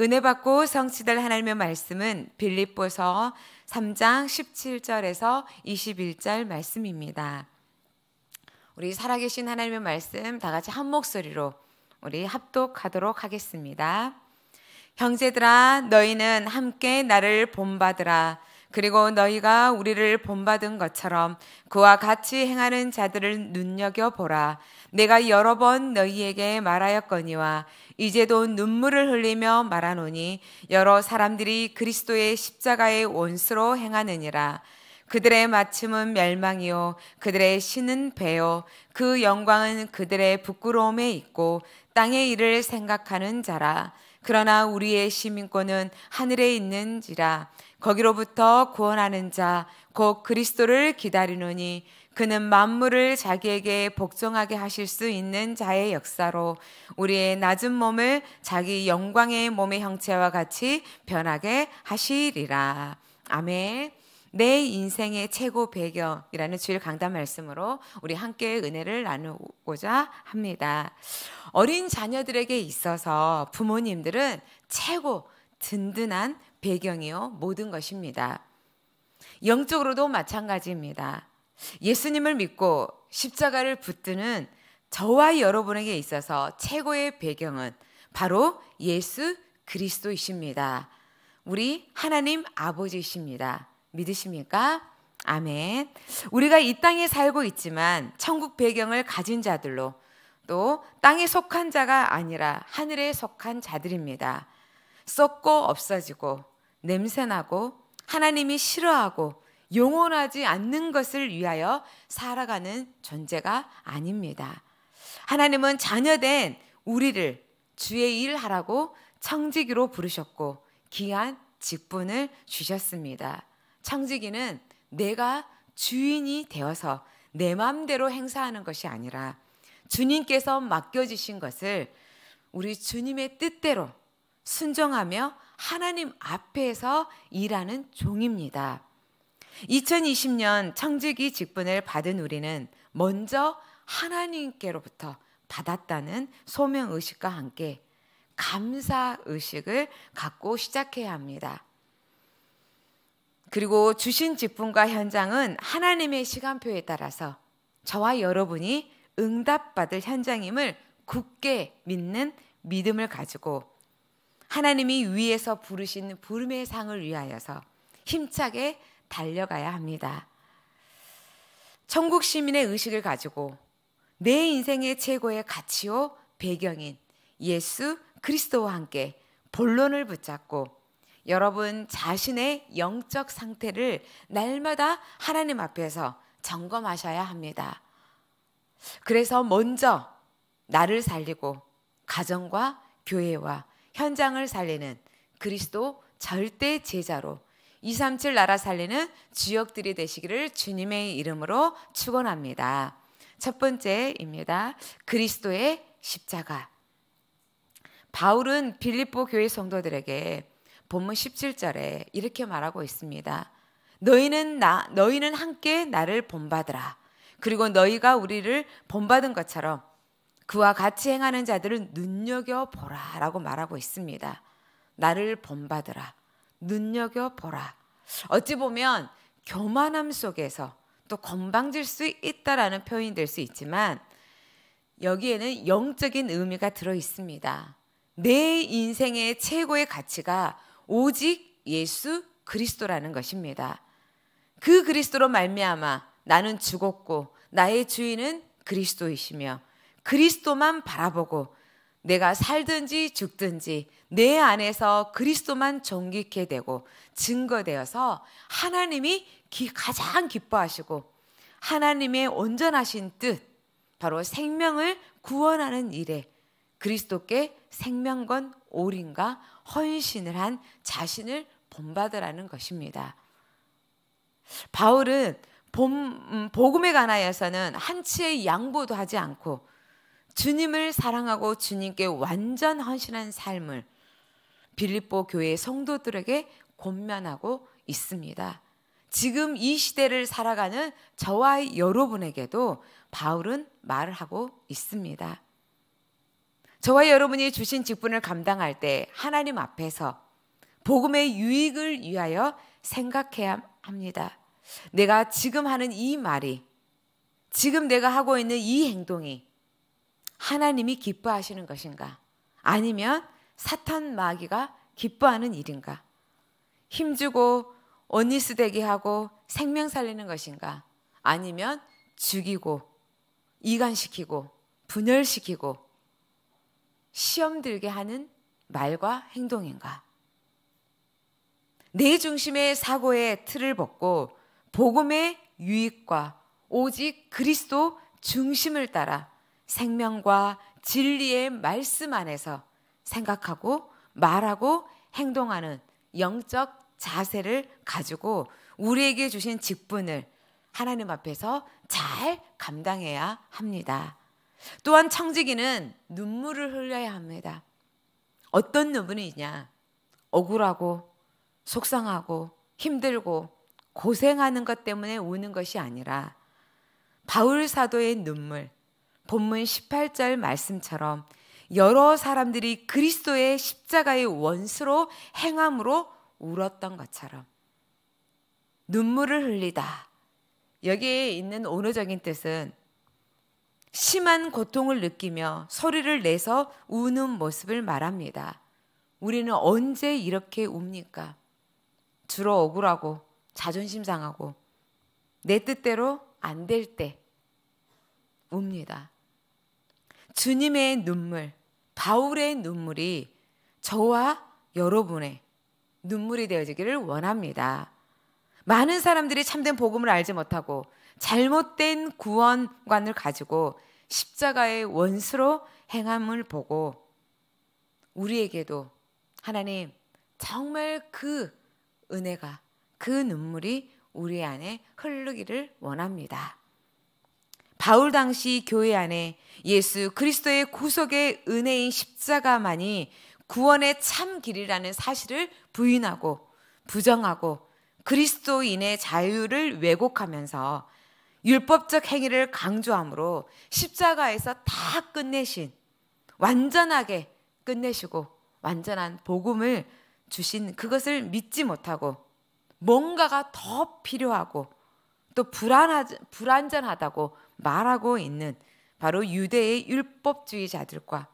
은혜 받고 성취될 하나님의 말씀은 빌립보서 3장 17절에서 21절 말씀입니다. 우리 살아계신 하나님의 말씀 다 같이 한 목소리로 우리 합독하도록 하겠습니다. 형제들아 너희는 함께 나를 본받으라 그리고 너희가 우리를 본받은 것처럼 그와 같이 행하는 자들을 눈여겨보라. 내가 여러 번 너희에게 말하였거니와 이제도 눈물을 흘리며 말하노니 여러 사람들이 그리스도의 십자가의 원수로 행하느니라. 그들의 마침은 멸망이요 그들의 신은 배요 그 영광은 그들의 부끄러움에 있고 땅의 일을 생각하는 자라 그러나 우리의 시민권은 하늘에 있는지라 거기로부터 구원하는 자, 곧 그리스도를 기다리노니 그는 만물을 자기에게 복종하게 하실 수 있는 자의 역사로 우리의 낮은 몸을 자기 영광의 몸의 형체와 같이 변하게 하시리라. 아멘. 내 인생의 최고 배경이라는 주일 강단 말씀으로 우리 함께 은혜를 나누고자 합니다. 어린 자녀들에게 있어서 부모님들은 최고 든든한 배경이요 모든 것입니다. 영적으로도 마찬가지입니다. 예수님을 믿고 십자가를 붙드는 저와 여러분에게 있어서 최고의 배경은 바로 예수 그리스도이십니다. 우리 하나님 아버지이십니다. 믿으십니까? 아멘. 우리가 이 땅에 살고 있지만 천국 배경을 가진 자들로 또 땅에 속한 자가 아니라 하늘에 속한 자들입니다. 썩고 없어지고 냄새나고 하나님이 싫어하고 용원하지 않는 것을 위하여 살아가는 존재가 아닙니다. 하나님은 자녀된 우리를 주의 일 하라고 청지기로 부르셨고 귀한 직분을 주셨습니다. 청지기는 내가 주인이 되어서 내 마음대로 행사하는 것이 아니라 주님께서 맡겨주신 것을 우리 주님의 뜻대로 순종하며 하나님 앞에서 일하는 종입니다. 2020년 청지기 직분을 받은 우리는 먼저 하나님께로부터 받았다는 소명 의식과 함께 감사 의식을 갖고 시작해야 합니다. 그리고 주신 직분과 현장은 하나님의 시간표에 따라서 저와 여러분이 응답받을 현장임을 굳게 믿는 믿음을 가지고 하나님이 위에서 부르신 부름의 상을 위하여서 힘차게 달려가야 합니다. 천국 시민의 의식을 가지고 내 인생의 최고의 가치요 배경인 예수 그리스도와 함께 본론을 붙잡고 여러분 자신의 영적 상태를 날마다 하나님 앞에서 점검하셔야 합니다. 그래서 먼저 나를 살리고 가정과 교회와 현장을 살리는 그리스도 절대 제자로 237 나라 살리는 주역들이 되시기를 주님의 이름으로 축원합니다. 첫 번째입니다. 그리스도의 십자가. 바울은 빌립보 교회 성도들에게 본문 17절에 이렇게 말하고 있습니다. 너희는 나 너희는 함께 나를 본받으라. 그리고 너희가 우리를 본받은 것처럼 그와 같이 행하는 자들은 눈여겨 보라라고 말하고 있습니다. 나를 본받으라. 눈여겨 보라. 어찌 보면 교만함 속에서 또 건방질 수 있다라는 표현이 될 수 있지만 여기에는 영적인 의미가 들어 있습니다. 내 인생의 최고의 가치가 오직 예수 그리스도라는 것입니다. 그 그리스도로 말미암아 나는 죽었고 나의 주인은 그리스도이시며 그리스도만 바라보고 내가 살든지 죽든지 내 안에서 그리스도만 정귀케 되고 증거되어서 하나님이 가장 기뻐하시고 하나님의 온전하신 뜻 바로 생명을 구원하는 일에 그리스도께 생명건 올인과 헌신을 한 자신을 본받으라는 것입니다. 바울은 음, 복음에 관하여서는 한치의 양보도 하지 않고 주님을 사랑하고 주님께 완전 헌신한 삶을 빌립보 교회의 성도들에게 권면하고 있습니다. 지금 이 시대를 살아가는 저와 여러분에게도 바울은 말을 하고 있습니다. 저와 여러분이 주신 직분을 감당할 때 하나님 앞에서 복음의 유익을 위하여 생각해야 합니다. 내가 지금 하는 이 말이, 지금 내가 하고 있는 이 행동이 하나님이 기뻐하시는 것인가? 아니면 사탄 마귀가 기뻐하는 일인가? 힘주고 언니스 대기 하고 생명 살리는 것인가? 아니면 죽이고 이간시키고 분열시키고 시험 들게 하는 말과 행동인가? 내 중심의 사고의 틀을 벗고 복음의 유익과 오직 그리스도 중심을 따라 생명과 진리의 말씀 안에서 생각하고 말하고 행동하는 영적 자세를 가지고 우리에게 주신 직분을 하나님 앞에서 잘 감당해야 합니다. 또한 청지기는 눈물을 흘려야 합니다. 어떤 눈물이냐? 억울하고 속상하고 힘들고 고생하는 것 때문에 우는 것이 아니라 바울 사도의 눈물, 본문 18절 말씀처럼 여러 사람들이 그리스도의 십자가의 원수로 행함으로 울었던 것처럼 눈물을 흘리다. 여기에 있는 언어적인 뜻은 심한 고통을 느끼며 소리를 내서 우는 모습을 말합니다. 우리는 언제 이렇게 웁니까? 주로 억울하고 자존심 상하고 내 뜻대로 안 될 때 웁니다. 주님의 눈물, 바울의 눈물이 저와 여러분의 눈물이 되어지기를 원합니다. 많은 사람들이 참된 복음을 알지 못하고 잘못된 구원관을 가지고 십자가의 원수로 행함을 보고 우리에게도 하나님 정말 그 은혜가 그 눈물이 우리 안에 흐르기를 원합니다. 바울 당시 교회 안에 예수 그리스도의 구속의 은혜인 십자가만이 구원의 참 길이라는 사실을 부인하고 부정하고 그리스도인의 자유를 왜곡하면서 율법적 행위를 강조함으로 십자가에서 다 끝내신 완전하게 끝내시고 완전한 복음을 주신 그것을 믿지 못하고 뭔가가 더 필요하고 또 불안하, 불안전하다고 말하고 있는 바로 유대의 율법주의자들과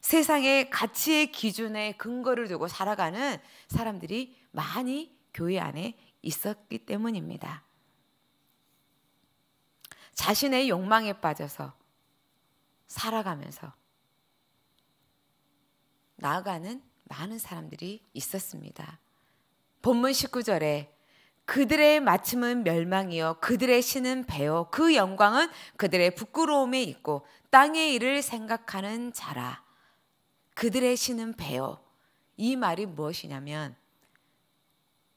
세상의 가치의 기준에 근거를 두고 살아가는 사람들이 많이 교회 안에 있었기 때문입니다. 자신의 욕망에 빠져서 살아가면서 나아가는 많은 사람들이 있었습니다. 본문 19절에 그들의 마침은 멸망이요 그들의 신은 배요 그 영광은 그들의 부끄러움에 있고 땅의 일을 생각하는 자라 그들의 신은 배요 이 말이 무엇이냐면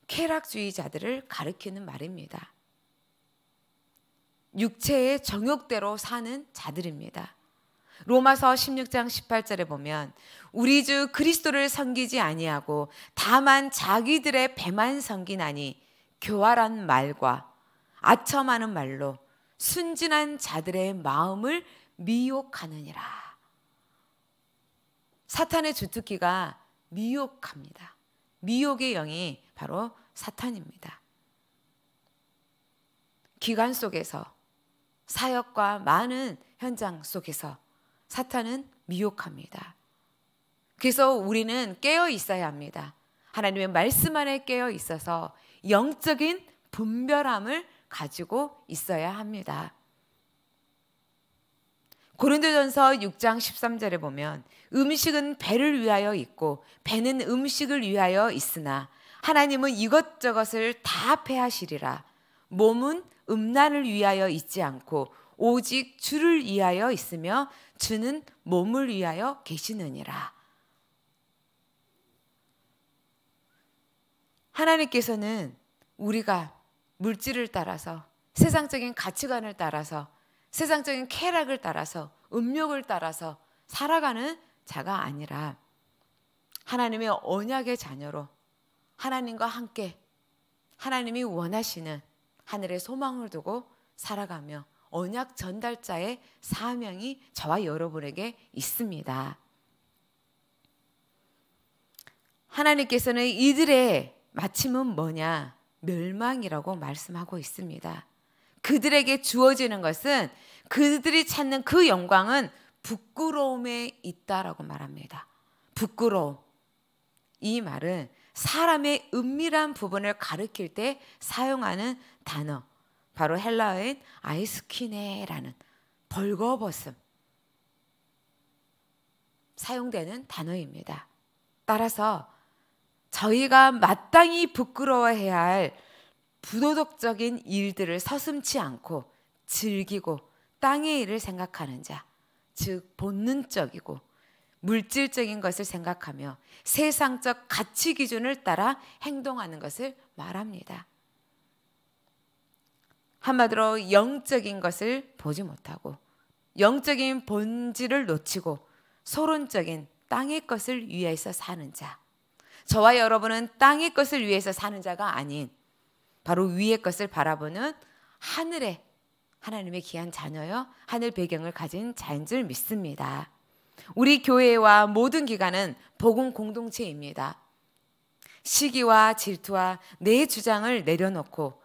쾌락주의자들을 가리키는 말입니다. 육체의 정욕대로 사는 자들입니다. 로마서 16장 18절에 보면 우리 주 그리스도를 섬기지 아니하고 다만 자기들의 배만 섬기나니 교활한 말과 아첨하는 말로 순진한 자들의 마음을 미혹하느니라. 사탄의 주특기가 미혹합니다. 미혹의 영이 바로 사탄입니다. 기관 속에서 사역과 많은 현장 속에서 사탄은 미혹합니다. 그래서 우리는 깨어 있어야 합니다. 하나님의 말씀 안에 깨어 있어서 영적인 분별함을 가지고 있어야 합니다. 고린도전서 6장 13절에 보면 음식은 배를 위하여 있고 배는 음식을 위하여 있으나 하나님은 이것저것을 다 패하시리라 몸은 음란을 위하여 있지 않고 오직 주를 위하여 있으며 주는 몸을 위하여 계시느니라. 하나님께서는 우리가 물질을 따라서 세상적인 가치관을 따라서 세상적인 쾌락을 따라서 음욕을 따라서 살아가는 자가 아니라 하나님의 언약의 자녀로 하나님과 함께 하나님이 원하시는 하늘의 소망을 두고 살아가며 언약 전달자의 사명이 저와 여러분에게 있습니다. 하나님께서는 이들의 마침은 뭐냐? 멸망이라고 말씀하고 있습니다. 그들에게 주어지는 것은 그들이 찾는 그 영광은 부끄러움에 있다라고 말합니다. 부끄러움. 이 말은 사람의 은밀한 부분을 가리킬 때 사용하는 단어. 바로 헬라어인 아이스키네라는 벌거벗음. 사용되는 단어입니다. 따라서 저희가 마땅히 부끄러워해야 할 부도덕적인 일들을 서슴치 않고 즐기고 땅의 일을 생각하는 자, 즉 본능적이고 물질적인 것을 생각하며 세상적 가치 기준을 따라 행동하는 것을 말합니다. 한마디로 영적인 것을 보지 못하고 영적인 본질을 놓치고 소론적인 땅의 것을 위해서 사는 자. 저와 여러분은 땅의 것을 위해서 사는 자가 아닌 바로 위의 것을 바라보는 하늘의 하나님의 귀한 자녀요 하늘 배경을 가진 자인 줄 믿습니다. 우리 교회와 모든 기관은 복음 공동체입니다. 시기와 질투와 내 주장을 내려놓고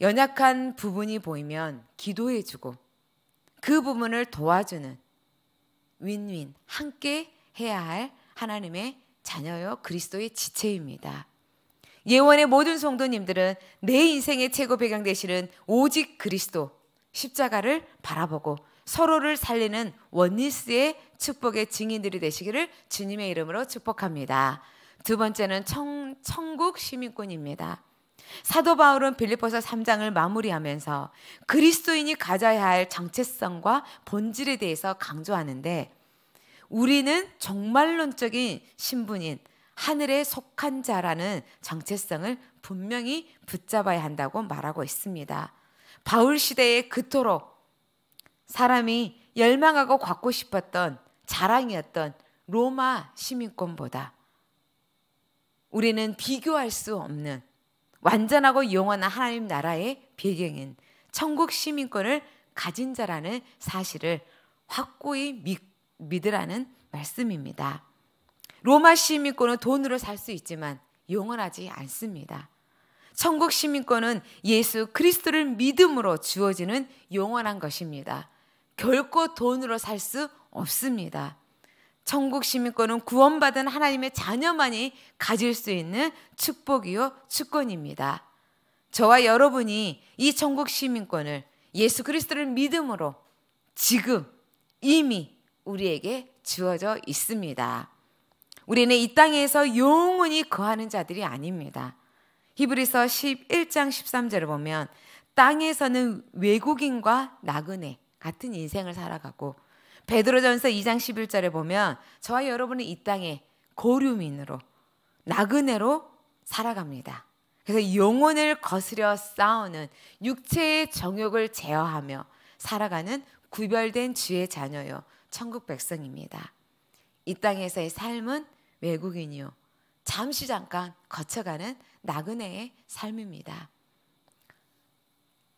연약한 부분이 보이면 기도해주고 그 부분을 도와주는 윈윈 함께 해야 할 하나님의 자녀요 그리스도의 지체입니다. 예원의 모든 성도님들은 내 인생의 최고 배경 되시는 오직 그리스도 십자가를 바라보고 서로를 살리는 원리스의 축복의 증인들이 되시기를 주님의 이름으로 축복합니다. 두 번째는 청, 천국 시민권입니다. 사도 바울은 빌립보서 3장을 마무리하면서 그리스도인이 가져야 할 정체성과 본질에 대해서 강조하는데 우리는 정말론적인 신분인 하늘에 속한 자라는 정체성을 분명히 붙잡아야 한다고 말하고 있습니다. 바울 시대에 그토록 사람이 열망하고 갖고 싶었던 자랑이었던 로마 시민권보다 우리는 비교할 수 없는 완전하고 영원한 하나님 나라의 배경인 천국 시민권을 가진 자라는 사실을 확고히 믿고 믿으라는 말씀입니다. 로마 시민권은 돈으로 살 수 있지만 영원하지 않습니다. 천국 시민권은 예수 그리스도를 믿음으로 주어지는 영원한 것입니다. 결코 돈으로 살 수 없습니다. 천국 시민권은 구원받은 하나님의 자녀만이 가질 수 있는 축복이요 주권입니다. 저와 여러분이 이 천국 시민권을 예수 그리스도를 믿음으로 지금 이미 우리에게 주어져 있습니다. 우리는 이 땅에서 영원히 거하는 자들이 아닙니다. 히브리서 11장 13절을 보면 땅에서는 외국인과 나그네 같은 인생을 살아가고 베드로전서 2장 11절에 보면 저와 여러분은 이 땅에 고류민으로 나그네로 살아갑니다. 그래서 영혼을 거스려 싸우는 육체의 정욕을 제어하며 살아가는 구별된 주의 자녀요. 천국 백성입니다. 이 땅에서의 삶은 외국인이요. 잠시 잠깐 거쳐가는 나그네의 삶입니다.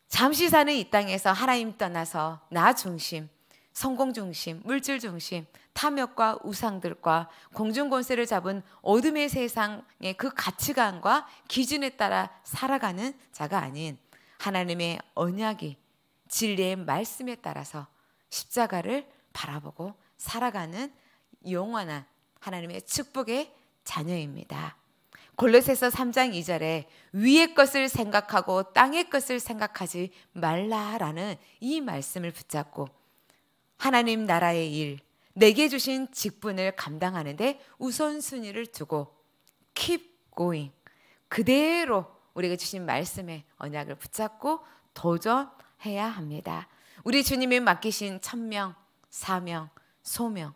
잠시 사는 이 땅에서 하나님 떠나서 나 중심, 성공 중심, 물질 중심, 탐욕과 우상들과 공중 권세를 잡은 어둠의 세상의 그 가치관과 기준에 따라 살아가는 자가 아닌 하나님의 언약이 진리의 말씀에 따라서 십자가를 바라보고 살아가는 영원한 하나님의 축복의 자녀입니다. 골로새서 3장 2절에 위의 것을 생각하고 땅의 것을 생각하지 말라라는 이 말씀을 붙잡고 하나님 나라의 일, 내게 주신 직분을 감당하는데 우선순위를 두고 keep going 그대로 우리에 주신 말씀의 언약을 붙잡고 도전해야 합니다. 우리 주님이 맡기신 천명 사명, 소명,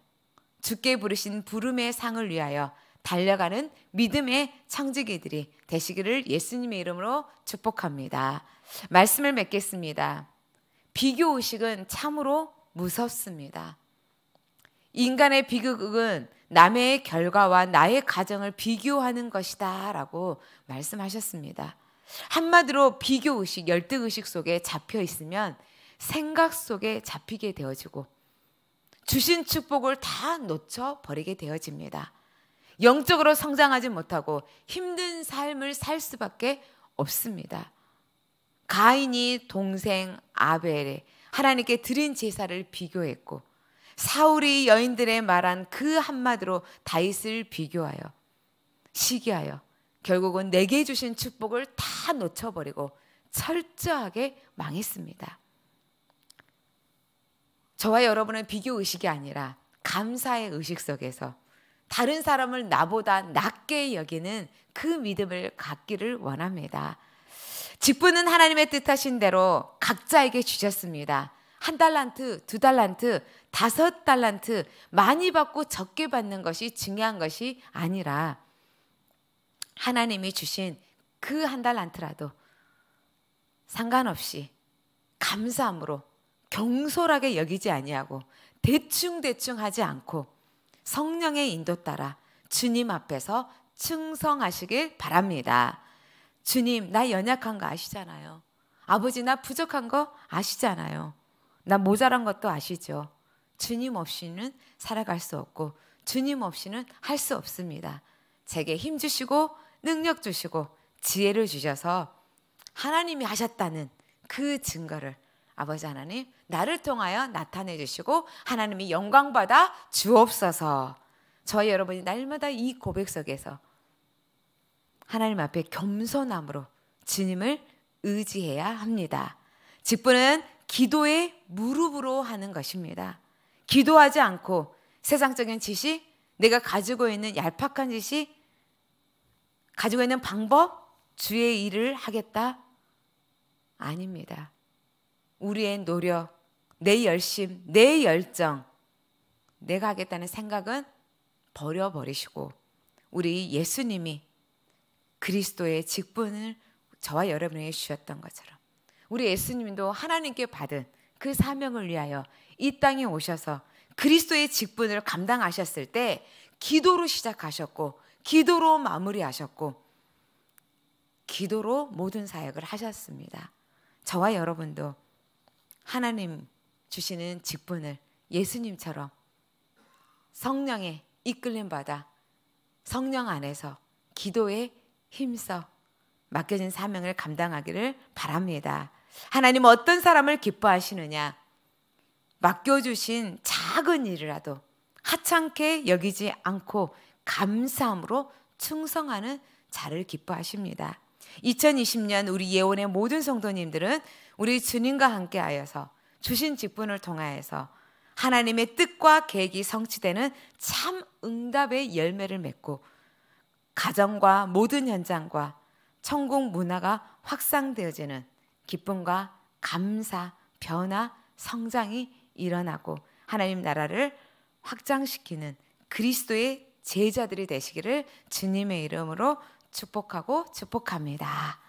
주께 부르신 부름의 상을 위하여 달려가는 믿음의 청지기들이 되시기를 예수님의 이름으로 축복합니다. 말씀을 맺겠습니다. 비교 의식은 참으로 무섭습니다. 인간의 비극은 남의 결과와 나의 가정을 비교하는 것이다 라고 말씀하셨습니다. 한마디로 비교의식, 열등의식 속에 잡혀 있으면 생각 속에 잡히게 되어지고 주신 축복을 다 놓쳐버리게 되어집니다. 영적으로 성장하지 못하고 힘든 삶을 살 수밖에 없습니다. 가인이 동생 아벨에 하나님께 드린 제사를 비교했고 사울이 여인들의 말한 그 한마디로 다윗을 비교하여 시기하여 결국은 내게 주신 축복을 다 놓쳐버리고 철저하게 망했습니다. 저와 여러분은 비교 의식이 아니라 감사의 의식 속에서 다른 사람을 나보다 낮게 여기는 그 믿음을 갖기를 원합니다. 직분은 하나님의 뜻하신 대로 각자에게 주셨습니다. 한 달란트, 두 달란트, 다섯 달란트 많이 받고 적게 받는 것이 중요한 것이 아니라 하나님이 주신 그 한 달란트라도 상관없이 감사함으로 경솔하게 여기지 아니하고 대충대충 하지 않고 성령의 인도 따라 주님 앞에서 충성하시길 바랍니다. 주님, 나 연약한 거 아시잖아요. 아버지, 나 부족한 거 아시잖아요. 나 모자란 것도 아시죠. 주님 없이는 살아갈 수 없고, 주님 없이는 할 수 없습니다. 제게 힘 주시고, 능력 주시고, 지혜를 주셔서 하나님이 하셨다는 그 증거를 아버지 하나님 나를 통하여 나타내 주시고 하나님이 영광 받아 주옵소서. 저희 여러분이 날마다 이 고백 속에서 하나님 앞에 겸손함으로 주님을 의지해야 합니다. 직분은 기도의 무릎으로 하는 것입니다. 기도하지 않고 세상적인 지식, 내가 가지고 있는 얄팍한 지식, 가지고 있는 방법, 주의 일을 하겠다? 아닙니다. 우리의 노력, 내 열심, 내 열정, 내가 하겠다는 생각은 버려버리시고 우리 예수님이 그리스도의 직분을 저와 여러분에게 주셨던 것처럼 우리 예수님도 하나님께 받은 그 사명을 위하여 이 땅에 오셔서 그리스도의 직분을 감당하셨을 때 기도로 시작하셨고 기도로 마무리하셨고 기도로 모든 사역을 하셨습니다. 저와 여러분도 하나님 주시는 직분을 예수님처럼 성령에 이끌림 받아 성령 안에서 기도에 힘써 맡겨진 사명을 감당하기를 바랍니다. 하나님 어떤 사람을 기뻐하시느냐? 맡겨주신 작은 일이라도 하찮게 여기지 않고 감사함으로 충성하는 자를 기뻐하십니다. 2020년 우리 예원의 모든 성도님들은 우리 주님과 함께하여서 주신 직분을 통하여서 하나님의 뜻과 계획이 성취되는 참 응답의 열매를 맺고 가정과 모든 현장과 천국 문화가 확산되어지는 기쁨과 감사, 변화, 성장이 일어나고 하나님 나라를 확장시키는 그리스도의 제자들이 되시기를 주님의 이름으로 축복하고 축복합니다.